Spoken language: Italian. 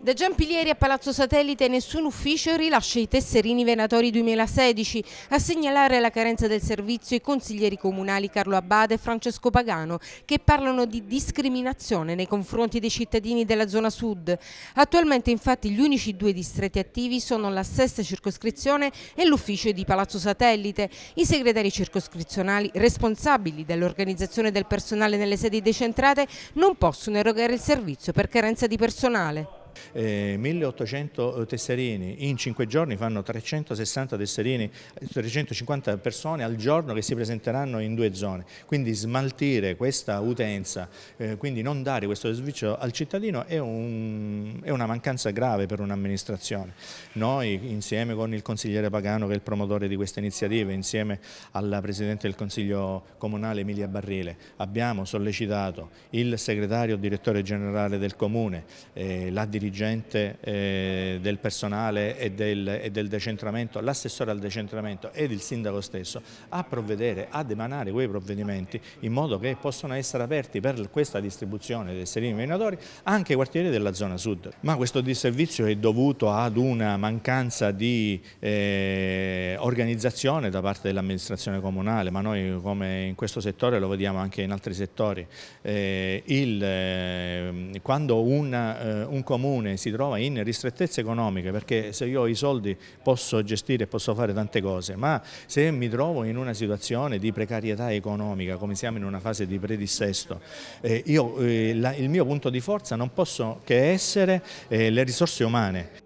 Da Giampilieri a Palazzo Satellite nessun ufficio rilascia i tesserini venatori 2016. A segnalare la carenza del servizio i consiglieri comunali Carlo Abbade e Francesco Pagano che parlano di discriminazione nei confronti dei cittadini della zona sud. Attualmente infatti gli unici due distretti attivi sono la sesta circoscrizione e l'ufficio di Palazzo Satellite. I segretari circoscrizionali responsabili dell'organizzazione del personale nelle sedi decentrate non possono erogare il servizio per carenza di personale. Eh, 1800 eh, tesserini in 5 giorni fanno 360 tesserini, 350 eh, persone al giorno che si presenteranno in due zone. Quindi smaltire questa utenza, eh, quindi non dare questo servizio al cittadino è, un, è una mancanza grave per un'amministrazione. Noi insieme con il consigliere Pagano che è il promotore di questa iniziativa, insieme alla Presidente del Consiglio Comunale Emilia Barrile, abbiamo sollecitato il segretario direttore generale del Comune, eh, la dirigenza dirigente eh, del personale e del, e del decentramento, l'assessore al decentramento ed il sindaco stesso a provvedere, ad emanare quei provvedimenti in modo che possano essere aperti per questa distribuzione dei serini venatori anche i quartieri della zona sud. Ma questo disservizio è dovuto ad una mancanza di eh, organizzazione da parte dell'amministrazione comunale, ma noi come in questo settore lo vediamo anche in altri settori, eh, il, eh, quando una, eh, un comune si trova in ristrettezze economiche, perché se io ho i soldi posso gestire, posso fare tante cose, ma se mi trovo in una situazione di precarietà economica, come siamo in una fase di predissesto, eh, io, eh, la, il mio punto di forza non posso che essere le risorse umane.